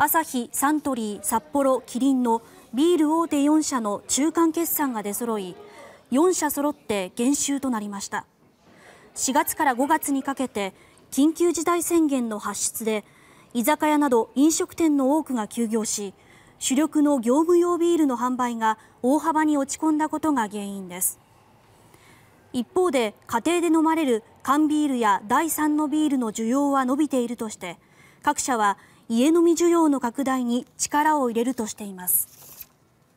アサヒ、サントリー、札幌、キリンのビール大手4社の中間決算が出揃い4社揃って減収となりました4月から5月にかけて緊急事態宣言の発出で居酒屋など飲食店の多くが休業し主力の業務用ビールの販売が大幅に落ち込んだことが原因です一方で家庭で飲まれる缶ビールや第3のビールの需要は伸びているとして各社は家飲み需要の拡大に力を入れるとしています。